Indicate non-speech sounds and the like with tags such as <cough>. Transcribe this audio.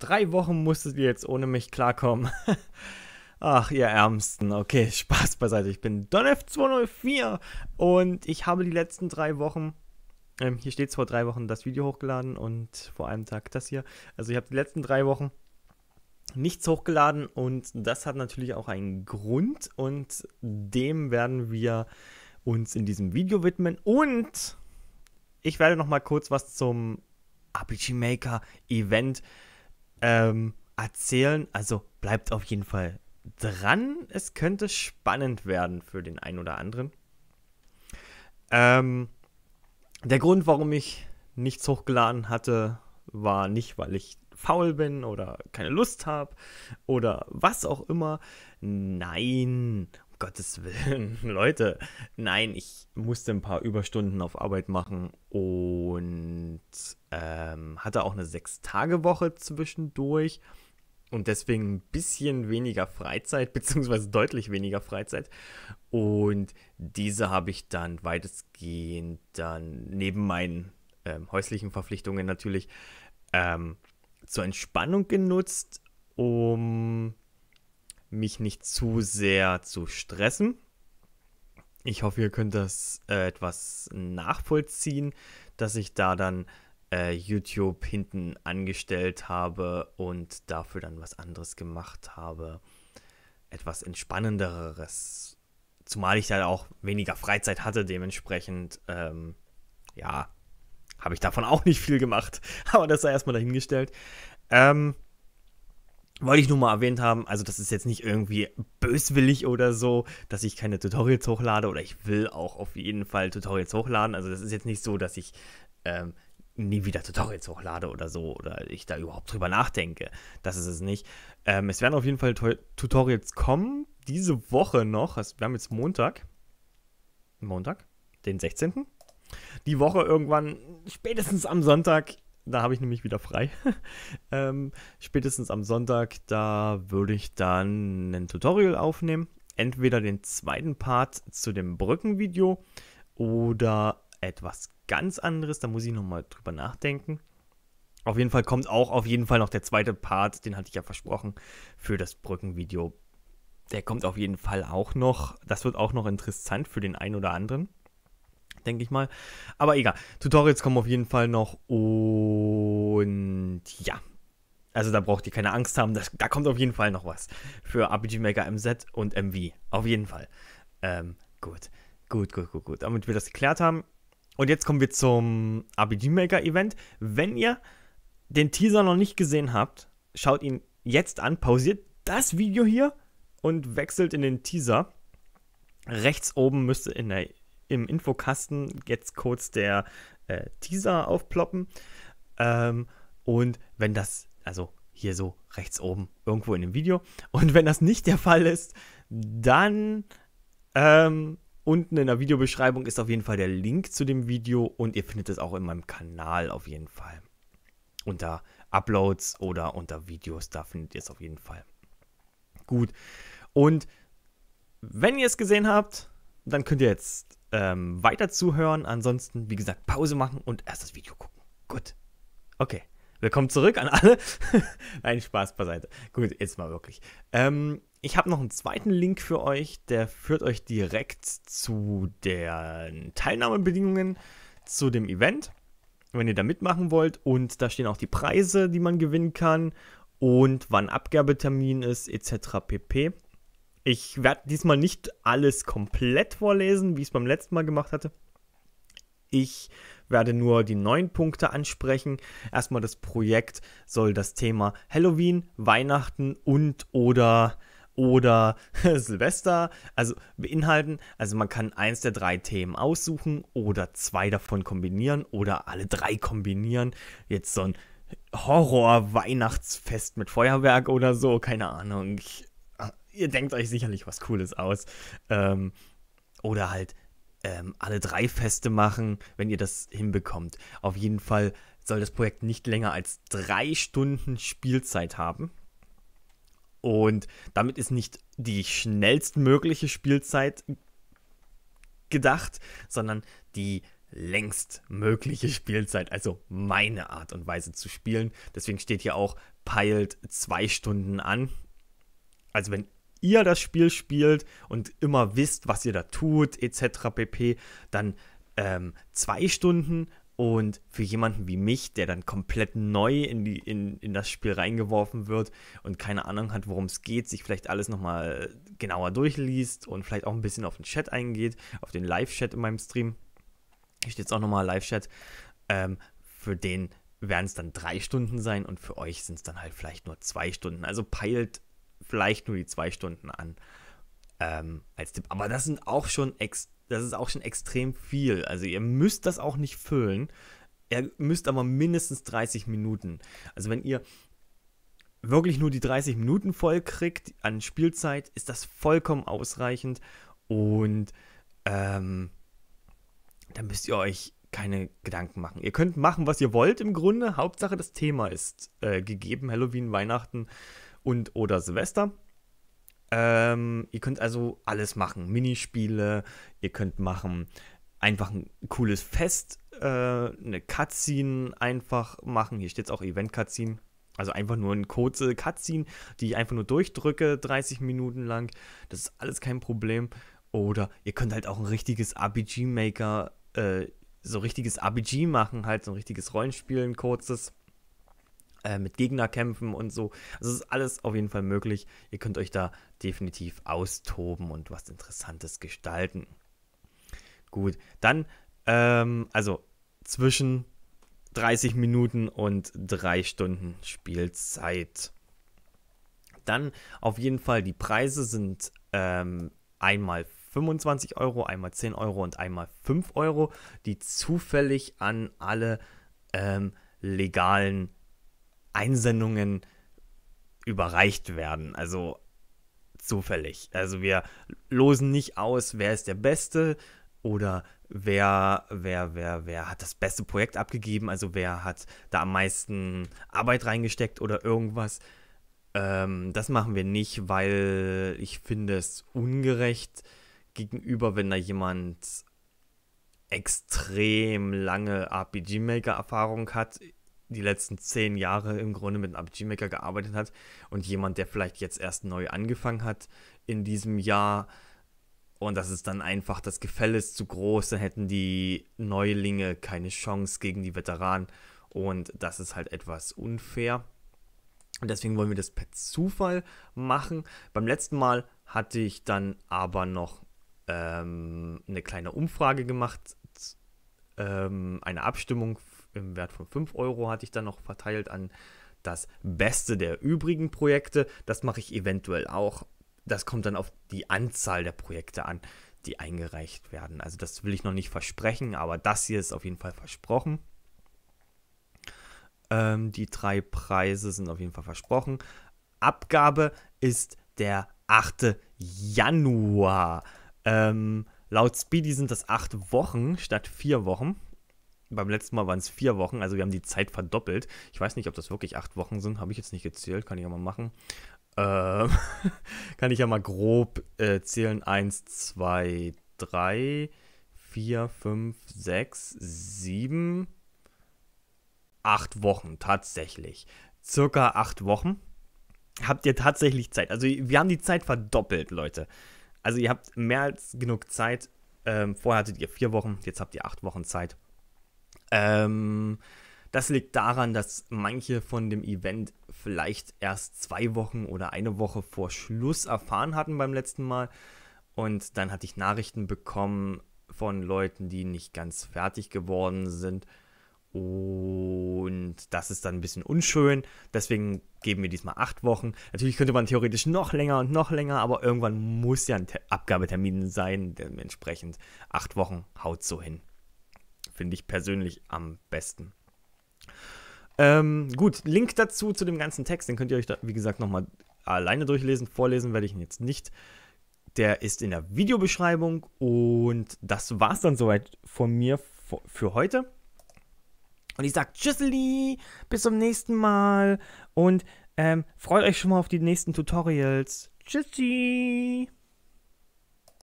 Drei Wochen musstet ihr jetzt ohne mich klarkommen. <laughs> Ach, ihr Ärmsten. Okay, Spaß beiseite. Ich bin DonF204 und ich habe die letzten drei Wochen, ähm, hier steht es vor drei Wochen, das Video hochgeladen und vor einem Tag das hier. Also ich habe die letzten drei Wochen nichts hochgeladen und das hat natürlich auch einen Grund und dem werden wir uns in diesem Video widmen und ich werde nochmal kurz was zum RPG Maker Event äh, ähm, erzählen. Also bleibt auf jeden Fall dran. Es könnte spannend werden für den einen oder anderen. Ähm, der Grund, warum ich nichts hochgeladen hatte, war nicht, weil ich faul bin oder keine Lust habe oder was auch immer. Nein, Gottes Willen, <laughs> Leute, nein, ich musste ein paar Überstunden auf Arbeit machen und ähm, hatte auch eine Sechs-Tage-Woche zwischendurch und deswegen ein bisschen weniger Freizeit, <laughs> beziehungsweise deutlich weniger Freizeit. Und diese habe ich dann weitestgehend dann neben meinen ähm, häuslichen Verpflichtungen natürlich ähm, zur Entspannung genutzt, um mich nicht zu sehr zu stressen. Ich hoffe, ihr könnt das äh, etwas nachvollziehen, dass ich da dann äh, YouTube hinten angestellt habe und dafür dann was anderes gemacht habe. Etwas entspannenderes. Zumal ich da auch weniger Freizeit hatte, dementsprechend, ähm, ja, habe ich davon auch nicht viel gemacht. <laughs> Aber das sei erstmal dahingestellt. Ähm, wollte ich nur mal erwähnt haben, also das ist jetzt nicht irgendwie böswillig oder so, dass ich keine Tutorials hochlade oder ich will auch auf jeden Fall Tutorials hochladen. Also das ist jetzt nicht so, dass ich ähm, nie wieder Tutorials hochlade oder so oder ich da überhaupt drüber nachdenke. Das ist es nicht. Ähm, es werden auf jeden Fall Tutorials kommen, diese Woche noch. Also wir haben jetzt Montag. Montag, den 16. Die Woche irgendwann, spätestens am Sonntag, da habe ich nämlich wieder frei, <laughs> Ähm, spätestens am Sonntag, da würde ich dann ein Tutorial aufnehmen. Entweder den zweiten Part zu dem Brückenvideo oder etwas ganz anderes. Da muss ich nochmal drüber nachdenken. Auf jeden Fall kommt auch auf jeden Fall noch der zweite Part, den hatte ich ja versprochen, für das Brückenvideo. Der kommt auf jeden Fall auch noch. Das wird auch noch interessant für den einen oder anderen denke ich mal. Aber egal, Tutorials kommen auf jeden Fall noch und ja, also da braucht ihr keine Angst haben, das, da kommt auf jeden Fall noch was für RPG Maker MZ und MV. Auf jeden Fall. Ähm, gut, gut, gut, gut, gut. Damit wir das geklärt haben. Und jetzt kommen wir zum RPG Maker Event. Wenn ihr den Teaser noch nicht gesehen habt, schaut ihn jetzt an, pausiert das Video hier und wechselt in den Teaser. Rechts oben müsste in der, im Infokasten jetzt kurz der äh, Teaser aufploppen. Ähm, und wenn das also hier so rechts oben irgendwo in dem Video. Und wenn das nicht der Fall ist, dann ähm, unten in der Videobeschreibung ist auf jeden Fall der Link zu dem Video und ihr findet es auch in meinem Kanal auf jeden Fall. Unter Uploads oder unter Videos, da findet ihr es auf jeden Fall. Gut. Und wenn ihr es gesehen habt, dann könnt ihr jetzt ähm, weiter zuhören. Ansonsten, wie gesagt, Pause machen und erst das Video gucken. Gut. Okay. Willkommen zurück an alle. <laughs> Nein, Spaß beiseite. Gut, jetzt mal wirklich. Ähm, ich habe noch einen zweiten Link für euch, der führt euch direkt zu den Teilnahmebedingungen zu dem Event, wenn ihr da mitmachen wollt. Und da stehen auch die Preise, die man gewinnen kann und wann Abgabetermin ist, etc. pp. Ich werde diesmal nicht alles komplett vorlesen, wie ich es beim letzten Mal gemacht hatte. Ich werde nur die neun Punkte ansprechen. Erstmal das Projekt soll das Thema Halloween, Weihnachten und oder oder <laughs> Silvester, also beinhalten. Also man kann eins der drei Themen aussuchen oder zwei davon kombinieren oder alle drei kombinieren. Jetzt so ein Horror-Weihnachtsfest mit Feuerwerk oder so, keine Ahnung. Ich, ah, ihr denkt euch sicherlich was Cooles aus. Ähm, oder halt ähm, alle drei Feste machen, wenn ihr das hinbekommt. Auf jeden Fall soll das Projekt nicht länger als drei Stunden Spielzeit haben. Und damit ist nicht die schnellstmögliche Spielzeit gedacht, sondern die längstmögliche Spielzeit, also meine Art und Weise zu spielen. Deswegen steht hier auch, peilt zwei Stunden an. Also wenn ihr das Spiel spielt und immer wisst, was ihr da tut, etc. pp, dann ähm, zwei Stunden und für jemanden wie mich, der dann komplett neu in, die, in, in das Spiel reingeworfen wird und keine Ahnung hat, worum es geht, sich vielleicht alles nochmal genauer durchliest und vielleicht auch ein bisschen auf den Chat eingeht, auf den Live-Chat in meinem Stream. Ich steht jetzt auch nochmal Live-Chat. Ähm, für den werden es dann drei Stunden sein und für euch sind es dann halt vielleicht nur zwei Stunden. Also peilt vielleicht nur die zwei Stunden an ähm, als Tipp. Aber das sind auch schon das ist auch schon extrem viel. Also ihr müsst das auch nicht füllen. Ihr müsst aber mindestens 30 Minuten. Also wenn ihr wirklich nur die 30 Minuten voll kriegt an Spielzeit, ist das vollkommen ausreichend. Und ähm, dann müsst ihr euch keine Gedanken machen. Ihr könnt machen, was ihr wollt im Grunde. Hauptsache, das Thema ist äh, gegeben. Halloween, Weihnachten, und oder Silvester. Ähm, ihr könnt also alles machen. Minispiele, ihr könnt machen einfach ein cooles Fest, äh, eine Cutscene einfach machen. Hier steht es auch Event-Cutscene. Also einfach nur eine kurze Cutscene, die ich einfach nur durchdrücke, 30 Minuten lang. Das ist alles kein Problem. Oder ihr könnt halt auch ein richtiges RPG-Maker, äh, so richtiges RPG machen, halt so ein richtiges Rollenspiel, ein kurzes. Äh, mit Gegner kämpfen und so. Also es ist alles auf jeden Fall möglich. Ihr könnt euch da definitiv austoben und was Interessantes gestalten. Gut, dann, ähm, also zwischen 30 Minuten und 3 Stunden Spielzeit. Dann auf jeden Fall, die Preise sind ähm, einmal 25 Euro, einmal 10 Euro und einmal 5 Euro, die zufällig an alle ähm, legalen Einsendungen überreicht werden. Also zufällig. Also wir losen nicht aus, wer ist der Beste oder wer, wer, wer, wer hat das beste Projekt abgegeben, also wer hat da am meisten Arbeit reingesteckt oder irgendwas. Ähm, das machen wir nicht, weil ich finde es ungerecht gegenüber, wenn da jemand extrem lange RPG-Maker-Erfahrung hat die letzten zehn Jahre im Grunde mit einem RPG-Maker gearbeitet hat und jemand, der vielleicht jetzt erst neu angefangen hat in diesem Jahr und das ist dann einfach, das Gefälle ist zu groß, dann hätten die Neulinge keine Chance gegen die Veteranen und das ist halt etwas unfair. Und deswegen wollen wir das per Zufall machen. Beim letzten Mal hatte ich dann aber noch ähm, eine kleine Umfrage gemacht, ähm, eine Abstimmung im Wert von 5 Euro hatte ich dann noch verteilt an das Beste der übrigen Projekte. Das mache ich eventuell auch. Das kommt dann auf die Anzahl der Projekte an, die eingereicht werden. Also das will ich noch nicht versprechen, aber das hier ist auf jeden Fall versprochen. Ähm, die drei Preise sind auf jeden Fall versprochen. Abgabe ist der 8. Januar. Ähm, laut Speedy sind das acht Wochen statt vier Wochen beim letzten Mal waren es vier Wochen, also wir haben die Zeit verdoppelt. Ich weiß nicht, ob das wirklich acht Wochen sind, habe ich jetzt nicht gezählt, kann ich ja mal machen. Ähm, <laughs> kann ich ja mal grob äh, zählen. Eins, zwei, drei, vier, fünf, sechs, sieben, acht Wochen tatsächlich. Circa acht Wochen habt ihr tatsächlich Zeit. Also wir haben die Zeit verdoppelt, Leute. Also ihr habt mehr als genug Zeit. Ähm, vorher hattet ihr vier Wochen, jetzt habt ihr acht Wochen Zeit. Ähm, das liegt daran, dass manche von dem Event vielleicht erst zwei Wochen oder eine Woche vor Schluss erfahren hatten beim letzten Mal. Und dann hatte ich Nachrichten bekommen von Leuten, die nicht ganz fertig geworden sind. Und das ist dann ein bisschen unschön. Deswegen geben wir diesmal acht Wochen. Natürlich könnte man theoretisch noch länger und noch länger, aber irgendwann muss ja ein Abgabetermin sein. Dementsprechend acht Wochen haut so hin finde ich persönlich am besten. Ähm, gut, Link dazu zu dem ganzen Text, den könnt ihr euch, da, wie gesagt, nochmal alleine durchlesen. Vorlesen werde ich ihn jetzt nicht. Der ist in der Videobeschreibung und das war es dann soweit von mir für heute. Und ich sage Tschüsseli, bis zum nächsten Mal und ähm, freut euch schon mal auf die nächsten Tutorials. Tschüssi!